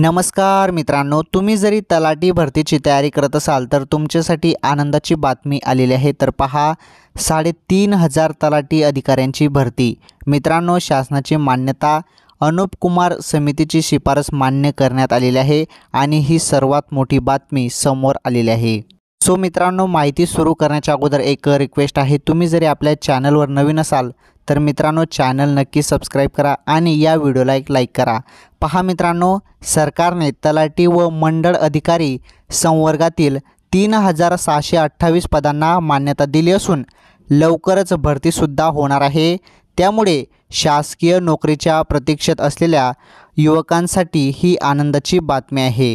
नमस्कार मित्रांनो तुम्ही जरी तलाठी भरतीची तयारी करत असाल तर तुमच्यासाठी आनंदाची बातमी आलेली आहे तर पहा साडेतीन हजार तलाठी अधिकाऱ्यांची भरती मित्रांनो शासनाची मान्यता अनुप कुमार समितीची शिफारस मान्य करण्यात आलेली आहे आणि ही सर्वात मोठी बातमी समोर आलेली आहे सो मित्रांनो माहिती सुरू करण्याच्या अगोदर एक रिक्वेस्ट आहे तुम्ही जरी आपल्या चॅनलवर नवीन असाल तर मित्रांनो चॅनल नक्की सबस्क्राईब करा आणि या व्हिडिओला एक लाईक करा पहा मित्रांनो सरकारने तलाटी व मंडळ अधिकारी संवर्गातील तीन हजार सहाशे अठ्ठावीस पदांना मान्यता दिली असून लवकरच भरतीसुद्धा होणार आहे त्यामुळे शासकीय नोकरीच्या प्रतीक्षेत असलेल्या युवकांसाठी ही आनंदाची बातमी आहे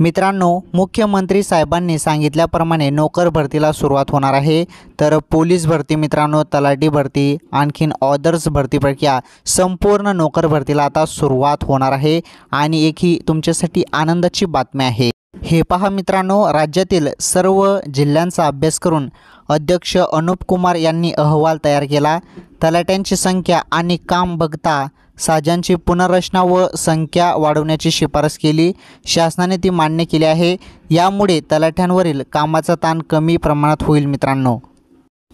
मित्रांनो मुख्यमंत्री साहेबांनी सांगितल्याप्रमाणे नोकर भरतीला सुरुवात होणार आहे तर पोलीस भरती मित्रांनो तलाठी भरती आणखीन ऑदर्स प्रक्रिया संपूर्ण नोकर भरतीला आता सुरुवात होणार आहे आणि एक ही तुमच्यासाठी आनंदाची बातमी आहे हे पहा मित्रांनो राज्यातील सर्व जिल्ह्यांचा अभ्यास करून अध्यक्ष अनुप कुमार यांनी अहवाल तयार केला तलाट्यांची संख्या आणि काम बघता साजांची पुनर्रचना व संख्या वाढवण्याची शिफारस केली शासनाने ती मान्य केली आहे यामुळे तलाठ्यांवरील कामाचा ताण कमी प्रमाणात होईल मित्रांनो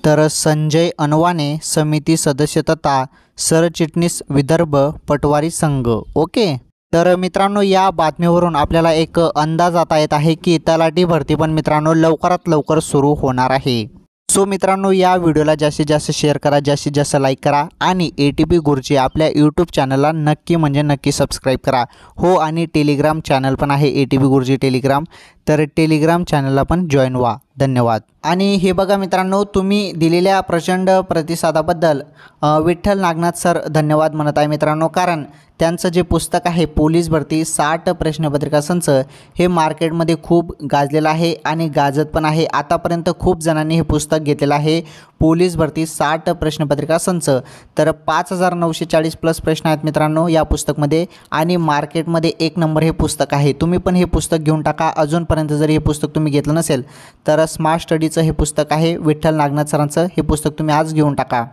तर संजय अनवाने समिती सदस्य तथा सरचिटणीस विदर्भ पटवारी संघ ओके तर मित्रांनो या बातमीवरून आपल्याला एक अंदाज आता येत आहे की तलाठी भरती पण मित्रांनो लवकरात लवकर सुरू होणार आहे सो मित्रांनो या व्हिडिओला जास्तीत जास्त शेअर करा जास्तीत जास्त लाईक करा आणि ए टी पी गुरुजी आपल्या यूट्यूब चॅनलला नक्की म्हणजे नक्की सबस्क्राईब करा हो आणि टेलिग्राम चॅनल पण आहे A T P Guruji Telegram तर टेलिग्राम चॅनलला पण जॉईन व्हा धन्यवाद आणि हे बघा मित्रांनो तुम्ही दिलेल्या प्रचंड प्रतिसादाबद्दल विठ्ठल नागनाथ सर धन्यवाद म्हणत आहे मित्रांनो कारण त्यांचं जे पुस्तक आहे पोलीस भरती साठ प्रश्नपत्रिका संच हे मार्केटमध्ये खूप गाजलेलं आहे आणि गाजत पण आहे आतापर्यंत खूप जणांनी हे पुस्तक घेतलेलं आहे पोलीस भरती साठ प्रश्नपत्रिका संच तर पाच हजार नऊशे चाळीस प्लस प्रश्न आहेत मित्रांनो या पुस्तकमध्ये आणि मार्केटमध्ये एक नंबर हे पुस्तक आहे तुम्ही पण हे पुस्तक घेऊन टाका अजूनपर्यंत जर हे पुस्तक तुम्ही घेतलं नसेल तर स्मार्ट स्टडीचं हे पुस्तक आहे विठ्ठल नागनाथ सरांचं हे पुस्तक तुम्ही आज घेऊन टाका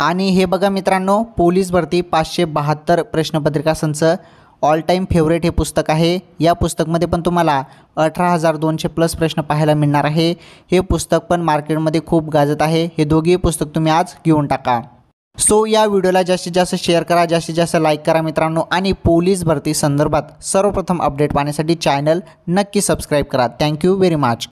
आणि हे बघा मित्रांनो पोलीस भरती पाचशे बहात्तर प्रश्नपत्रिका संच ऑल टाईम फेवरेट हे पुस्तक आहे या पुस्तकमध्ये पण तुम्हाला अठरा हजार दोनशे प्लस प्रश्न पाहायला मिळणार आहे हे पुस्तक पण मार्केटमध्ये खूप गाजत आहे हे दोघेही पुस्तक तुम्ही आज घेऊन टाका सो या व्हिडिओला जास्तीत जास्त शेअर करा जास्तीत जास्त लाईक करा मित्रांनो आणि पोलीस भरती संदर्भात सर्वप्रथम अपडेट पाहण्यासाठी चॅनल नक्की सबस्क्राईब करा थँक्यू व्हेरी मच